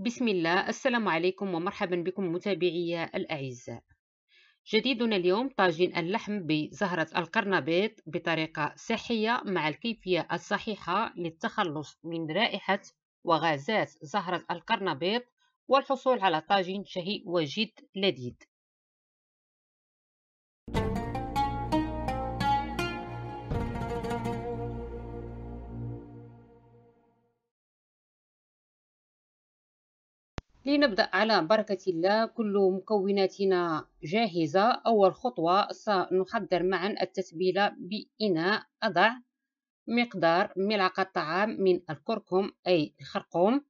بسم الله السلام عليكم ومرحبا بكم متابعي الأعزاء جديدنا اليوم طاجين اللحم بزهرة القرنبيط بطريقة صحية مع الكيفية الصحيحة للتخلص من رائحة وغازات زهرة القرنبيط والحصول على طاجين شهي وجد لذيذ لنبدأ على بركة الله كل مكوناتنا جاهزة أول خطوة سنحضر معا التتبيلة بإناء أضع مقدار ملعقة طعام من الكركم أي الخرقوم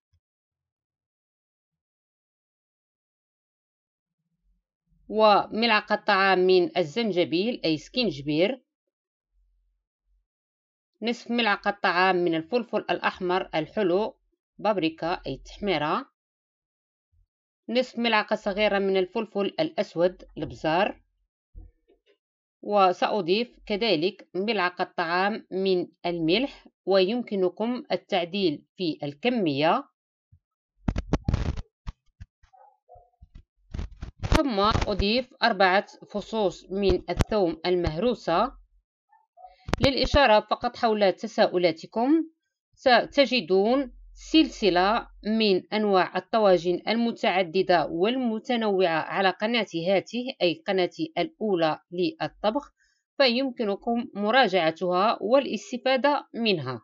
وملعقة طعام من الزنجبيل أي سكينجبير نصف ملعقة طعام من الفلفل الأحمر الحلو بابريكا أي تحميرة نصف ملعقة صغيرة من الفلفل الأسود البزار وسأضيف كذلك ملعقة طعام من الملح ويمكنكم التعديل في الكمية ثم أضيف أربعة فصوص من الثوم المهروسة للإشارة فقط حول تساؤلاتكم ستجدون سلسلة من أنواع الطواجن المتعددة والمتنوعة على قناة هاته أي قناتي الأولى للطبخ فيمكنكم مراجعتها والاستفادة منها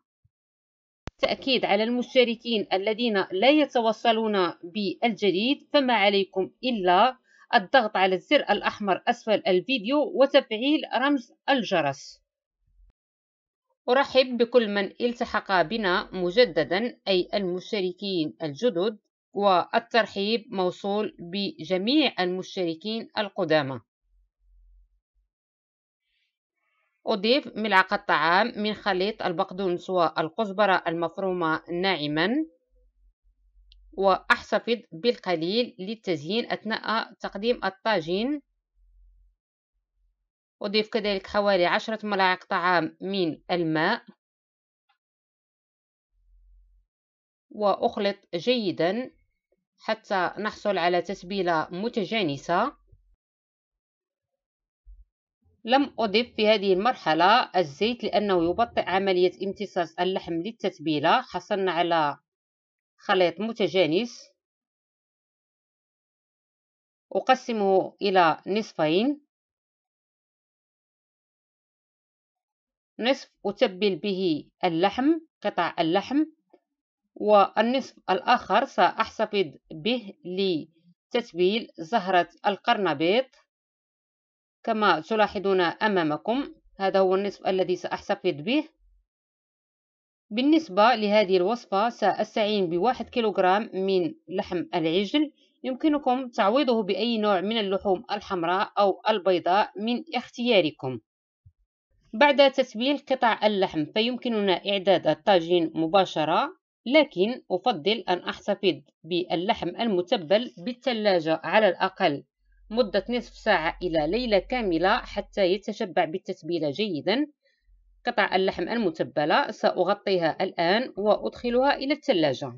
تأكيد على المشتركين الذين لا يتوصلون بالجديد فما عليكم إلا الضغط على الزر الأحمر أسفل الفيديو وتفعيل رمز الجرس أرحب بكل من التحق بنا مجددا أي المشتركين الجدد والترحيب موصول بجميع المشتركين القدامى أضيف ملعقة طعام من خليط البقدونس والقزبرة المفرومة ناعما وأحتفظ بالقليل للتزيين أثناء تقديم الطاجين أضيف كذلك حوالي عشرة ملاعق طعام من الماء وأخلط جيدا حتى نحصل على تتبيلة متجانسة لم أضف في هذه المرحلة الزيت لأنه يبطئ عملية امتصاص اللحم للتتبيلة حصلنا على خليط متجانس أقسمه إلى نصفين نصف أتبل به اللحم قطع اللحم والنصف الآخر سأحتفظ به لتتبيل زهرة القرنبيط كما تلاحظون أمامكم هذا هو النصف الذي سأحتفظ به بالنسبة لهذه الوصفة سأستعين بواحد كيلوغرام من لحم العجل يمكنكم تعويضه بأي نوع من اللحوم الحمراء أو البيضاء من اختياركم بعد تسبيل قطع اللحم فيمكننا إعداد الطاجين مباشرة لكن أفضل أن أحتفظ باللحم المتبل بالثلاجة على الأقل مدة نصف ساعة إلى ليلة كاملة حتى يتشبع بالتتبيلة جيدا قطع اللحم المتبلة سأغطيها الآن وأدخلها إلى الثلاجة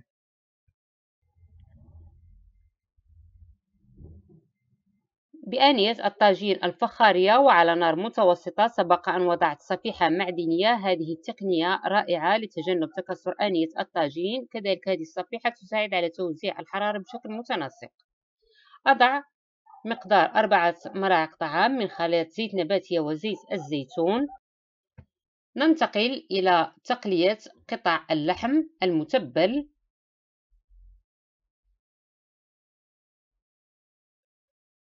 بآنية الطاجين الفخارية وعلى نار متوسطة سبق أن وضعت صفيحة معدنية هذه التقنية رائعة لتجنب تكسر آنية الطاجين كذلك هذه الصفيحة تساعد على توزيع الحرارة بشكل متناسق أضع مقدار أربعة مراعق طعام من خليط زيت نباتية وزيت الزيتون ننتقل إلى تقلية قطع اللحم المتبل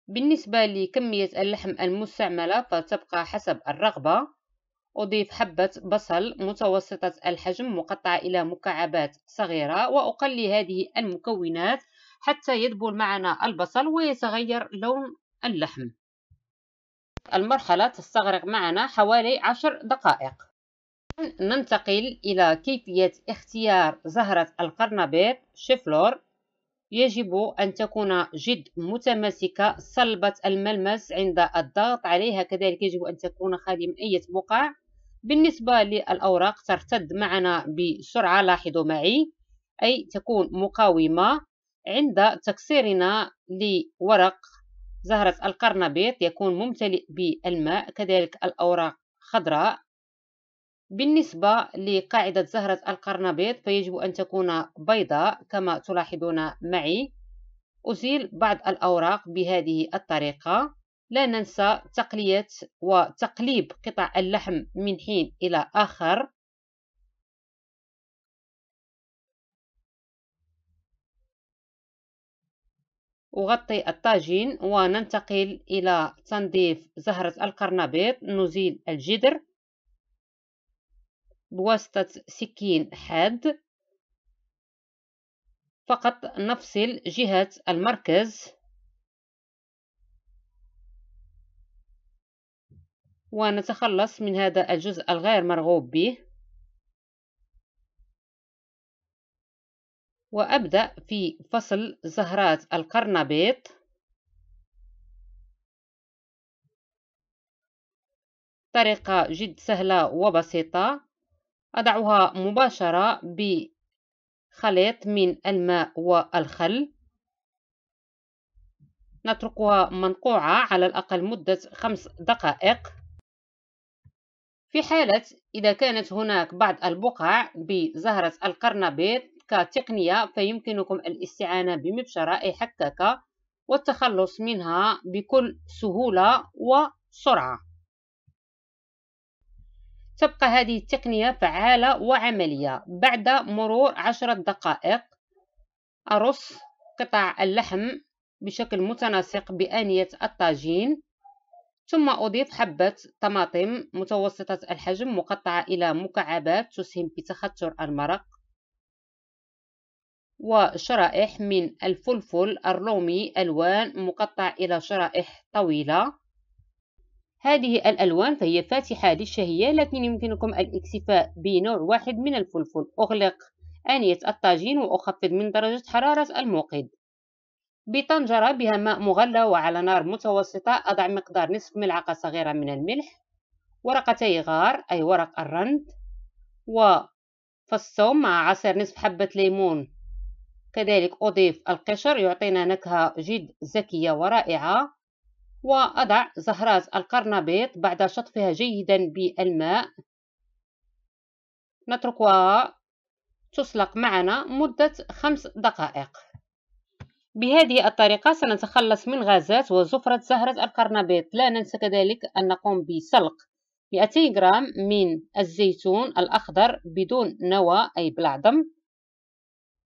بالنسبة لكمية اللحم المستعملة فتبقى حسب الرغبة أضيف حبة بصل متوسطة الحجم مقطعة إلى مكعبات صغيرة وأقلي هذه المكونات حتى يذبل معنا البصل ويتغير لون اللحم المرحلة تستغرق معنا حوالي عشر دقائق ننتقل إلى كيفية اختيار زهرة القرنبيط شفلور يجب أن تكون جد متماسكة صلبة الملمس عند الضغط عليها كذلك يجب أن تكون خالية من أي بقع بالنسبة للأوراق ترتد معنا بسرعة لاحظوا معي أي تكون مقاومة عند تكسيرنا لورق زهرة القرنبيط يكون ممتلئ بالماء كذلك الأوراق خضراء بالنسبة لقاعدة زهرة القرنبيط فيجب أن تكون بيضاء كما تلاحظون معي أزيل بعض الأوراق بهذه الطريقة لا ننسى تقلية وتقليب قطع اللحم من حين إلى آخر أغطي الطاجين وننتقل إلى تنظيف زهرة القرنبيط نزيل الجدر بواسطة سكين حاد فقط نفصل جهة المركز ونتخلص من هذا الجزء الغير مرغوب به وأبدأ في فصل زهرات القرنبيط طريقة جد سهلة وبسيطة أضعها مباشرة بخليط من الماء والخل نتركها منقوعة على الأقل مدة خمس دقائق في حالة إذا كانت هناك بعض البقع بزهرة القرنبيط كتقنية فيمكنكم الاستعانة بمبشرة أي حكاكة والتخلص منها بكل سهولة وسرعة تبقى هذه التقنية فعالة وعملية بعد مرور عشرة دقائق أرص قطع اللحم بشكل متناسق بآنية الطاجين ثم أضيف حبة طماطم متوسطة الحجم مقطعة إلى مكعبات تسهم بتخثر المرق وشرائح من الفلفل الرومي ألوان مقطع إلى شرائح طويلة هذه الألوان فهي فاتحة للشهية لكن يمكنكم الاكتفاء بنوع واحد من الفلفل أغلق آنية الطاجين وأخفض من درجة حرارة الموقد بطنجرة بها ماء مغلى وعلى نار متوسطة أضع مقدار نصف ملعقة صغيرة من الملح ورقتي غار أي ورق الرند وفصوم مع عصير نصف حبة ليمون كذلك أضيف القشر يعطينا نكهة جد زكية ورائعة وأضع زهرات القرنبيط بعد شطفها جيدا بالماء نتركها تسلق معنا مدة خمس دقائق بهذه الطريقة سنتخلص من غازات وزفرة زهرة القرنبيط لا ننسى كذلك أن نقوم بسلق 200 غرام من الزيتون الأخضر بدون نوى أي بلا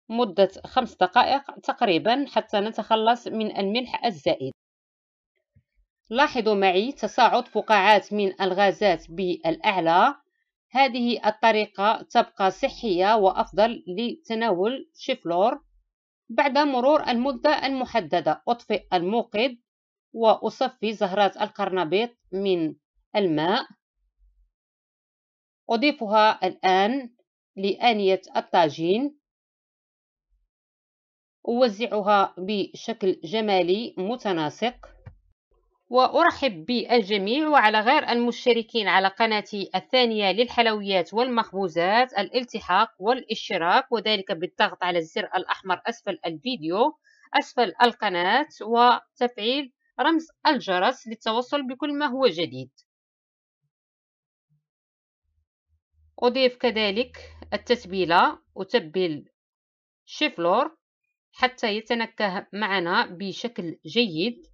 مدة خمس دقائق تقريبا حتى نتخلص من الملح الزائد لاحظوا معي تصاعد فقاعات من الغازات بالأعلى هذه الطريقة تبقى صحية وأفضل لتناول شيفلور بعد مرور المدة المحددة أطفئ الموقد وأصفي زهرات القرنبيط من الماء أضيفها الآن لآنية الطاجين أوزعها بشكل جمالي متناسق وأرحب بالجميع وعلى غير المشتركين على قناتي الثانية للحلويات والمخبوزات الالتحاق والاشتراك وذلك بالضغط على الزر الأحمر أسفل الفيديو أسفل القناة وتفعيل رمز الجرس للتوصل بكل ما هو جديد أضيف كذلك التتبيلة أتبل شيفلور حتى يتنكه معنا بشكل جيد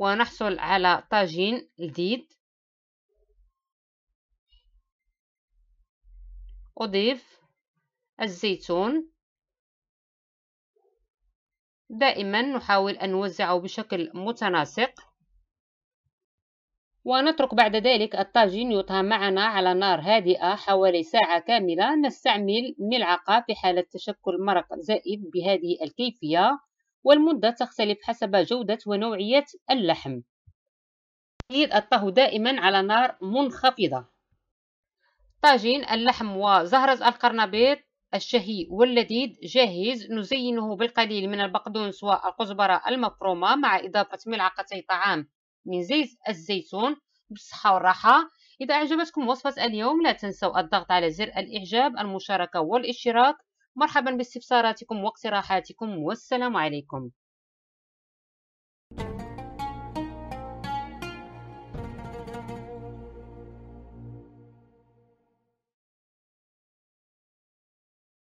ونحصل على طاجين لذيذ أضيف الزيتون دائما نحاول أن نوزعه بشكل متناسق ونترك بعد ذلك الطاجين يطهى معنا على نار هادئة حوالي ساعة كاملة نستعمل ملعقة في حالة تشكل مرق زائد بهذه الكيفية والمدة تختلف حسب جودة ونوعية اللحم تقييد الطهو دائما على نار منخفضة طاجين اللحم وزهرة القرنبيط الشهي واللذيذ جاهز نزينه بالقليل من البقدونس والقزبرة المفرومة مع إضافة ملعقتي طعام من زيت الزيتون بالصحة والراحة إذا أعجبتكم وصفة اليوم لا تنسوا الضغط على زر الإعجاب المشاركة والاشتراك مرحبا باستفساراتكم واقتراحاتكم والسلام عليكم